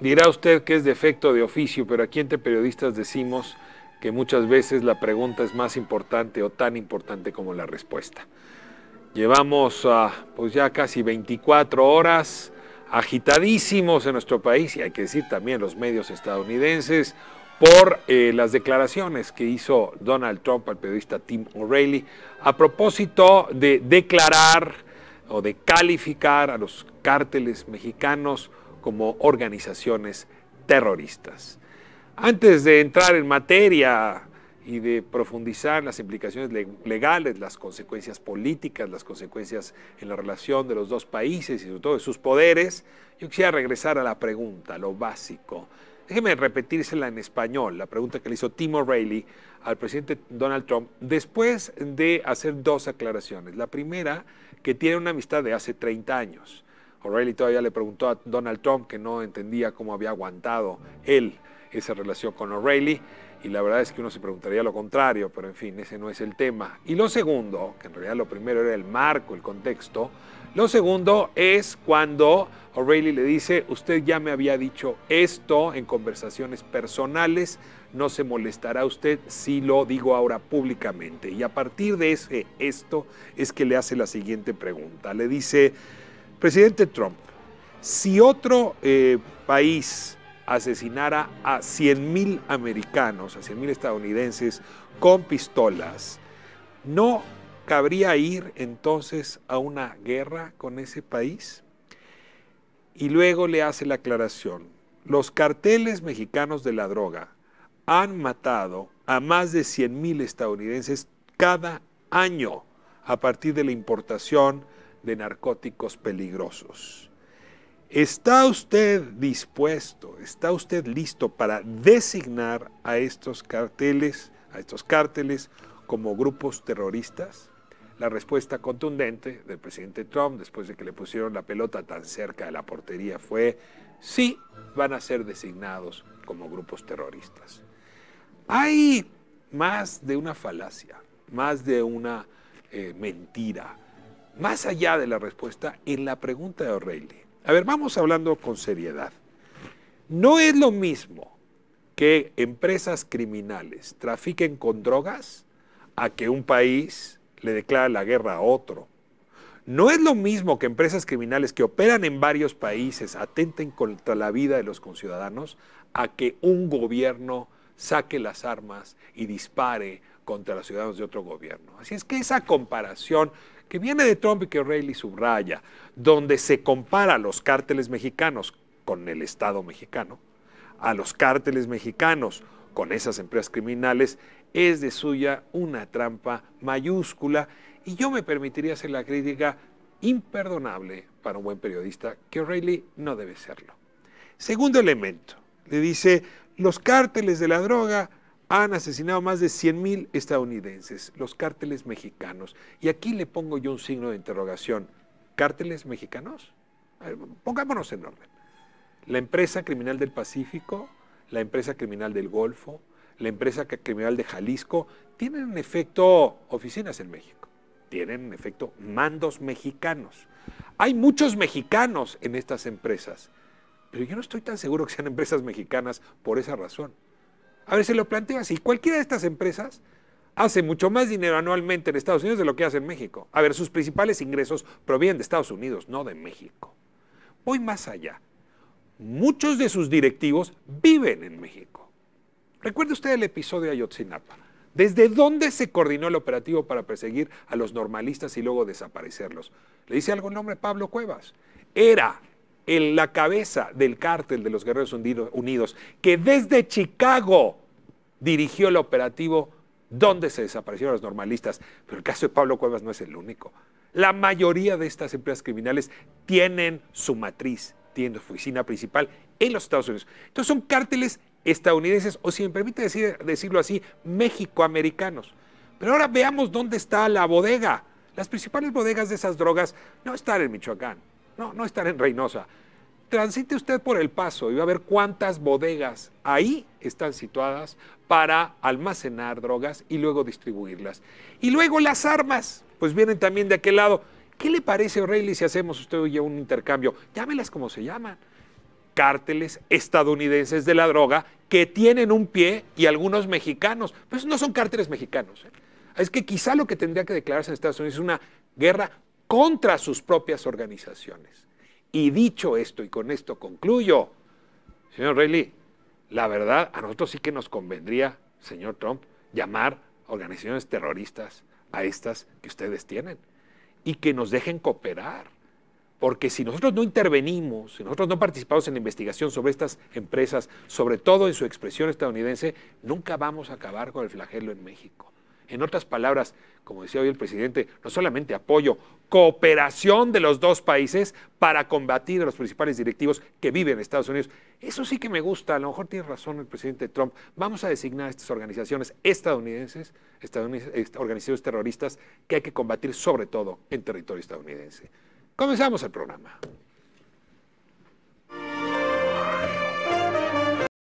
Dirá usted que es defecto de oficio, pero aquí entre periodistas decimos que muchas veces la pregunta es más importante o tan importante como la respuesta. Llevamos ah, pues ya casi 24 horas agitadísimos en nuestro país y hay que decir también los medios estadounidenses por eh, las declaraciones que hizo Donald Trump al periodista Tim O'Reilly a propósito de declarar o de calificar a los cárteles mexicanos como organizaciones terroristas. Antes de entrar en materia y de profundizar las implicaciones legales, las consecuencias políticas, las consecuencias en la relación de los dos países y sobre todo de sus poderes, yo quisiera regresar a la pregunta, lo básico. Déjeme repetírsela en español, la pregunta que le hizo Tim O'Reilly al presidente Donald Trump después de hacer dos aclaraciones. La primera, que tiene una amistad de hace 30 años O'Reilly todavía le preguntó a Donald Trump que no entendía cómo había aguantado él esa relación con O'Reilly y la verdad es que uno se preguntaría lo contrario, pero en fin, ese no es el tema. Y lo segundo, que en realidad lo primero era el marco, el contexto, lo segundo es cuando O'Reilly le dice, usted ya me había dicho esto en conversaciones personales, no se molestará usted si lo digo ahora públicamente. Y a partir de ese esto es que le hace la siguiente pregunta. Le dice, Presidente Trump, si otro eh, país asesinara a 100.000 americanos, a 100.000 estadounidenses con pistolas, ¿no cabría ir entonces a una guerra con ese país? Y luego le hace la aclaración, los carteles mexicanos de la droga han matado a más de 100.000 estadounidenses cada año a partir de la importación de narcóticos peligrosos. ¿Está usted dispuesto, está usted listo para designar a estos carteles, a estos cárteles como grupos terroristas? La respuesta contundente del presidente Trump después de que le pusieron la pelota tan cerca de la portería fue sí, van a ser designados como grupos terroristas. Hay más de una falacia, más de una eh, mentira más allá de la respuesta, en la pregunta de O'Reilly. A ver, vamos hablando con seriedad. No es lo mismo que empresas criminales trafiquen con drogas a que un país le declara la guerra a otro. No es lo mismo que empresas criminales que operan en varios países atenten contra la vida de los conciudadanos a que un gobierno saque las armas y dispare contra los ciudadanos de otro gobierno. Así es que esa comparación que viene de Trump y que O'Reilly subraya, donde se compara a los cárteles mexicanos con el Estado mexicano, a los cárteles mexicanos con esas empresas criminales, es de suya una trampa mayúscula y yo me permitiría hacer la crítica imperdonable para un buen periodista que O'Reilly no debe serlo. Segundo elemento, le dice, los cárteles de la droga han asesinado más de 100.000 estadounidenses, los cárteles mexicanos. Y aquí le pongo yo un signo de interrogación. ¿Cárteles mexicanos? pongámonos en orden. La empresa criminal del Pacífico, la empresa criminal del Golfo, la empresa criminal de Jalisco, tienen en efecto oficinas en México, tienen en efecto mandos mexicanos. Hay muchos mexicanos en estas empresas, pero yo no estoy tan seguro que sean empresas mexicanas por esa razón. A ver, se lo planteo así. Cualquiera de estas empresas hace mucho más dinero anualmente en Estados Unidos de lo que hace en México. A ver, sus principales ingresos provienen de Estados Unidos, no de México. Voy más allá. Muchos de sus directivos viven en México. Recuerde usted el episodio de Ayotzinapa. ¿Desde dónde se coordinó el operativo para perseguir a los normalistas y luego desaparecerlos? Le dice algo el nombre Pablo Cuevas. Era en la cabeza del cártel de los Guerreros Unidos, que desde Chicago dirigió el operativo donde se desaparecieron los normalistas. Pero el caso de Pablo Cuevas no es el único. La mayoría de estas empresas criminales tienen su matriz, tienen su oficina principal en los Estados Unidos. Entonces son cárteles estadounidenses, o si me permite decir, decirlo así, mexicoamericanos. Pero ahora veamos dónde está la bodega. Las principales bodegas de esas drogas no están en Michoacán, no, no están en Reynosa. Transite usted por el paso y va a ver cuántas bodegas ahí están situadas para almacenar drogas y luego distribuirlas. Y luego las armas, pues vienen también de aquel lado. ¿Qué le parece, O'Reilly, si hacemos usted hoy un intercambio? Llámelas como se llaman cárteles estadounidenses de la droga que tienen un pie y algunos mexicanos. Pues no son cárteles mexicanos. ¿eh? Es que quizá lo que tendría que declararse en Estados Unidos es una guerra contra sus propias organizaciones. Y dicho esto, y con esto concluyo, señor Reilly, la verdad, a nosotros sí que nos convendría, señor Trump, llamar a organizaciones terroristas a estas que ustedes tienen y que nos dejen cooperar. Porque si nosotros no intervenimos, si nosotros no participamos en la investigación sobre estas empresas, sobre todo en su expresión estadounidense, nunca vamos a acabar con el flagelo en México. En otras palabras, como decía hoy el presidente, no solamente apoyo, cooperación de los dos países para combatir a los principales directivos que viven en Estados Unidos. Eso sí que me gusta, a lo mejor tiene razón el presidente Trump. Vamos a designar a estas organizaciones estadounidenses, estadounidenses organizaciones terroristas que hay que combatir sobre todo en territorio estadounidense. Comenzamos el programa.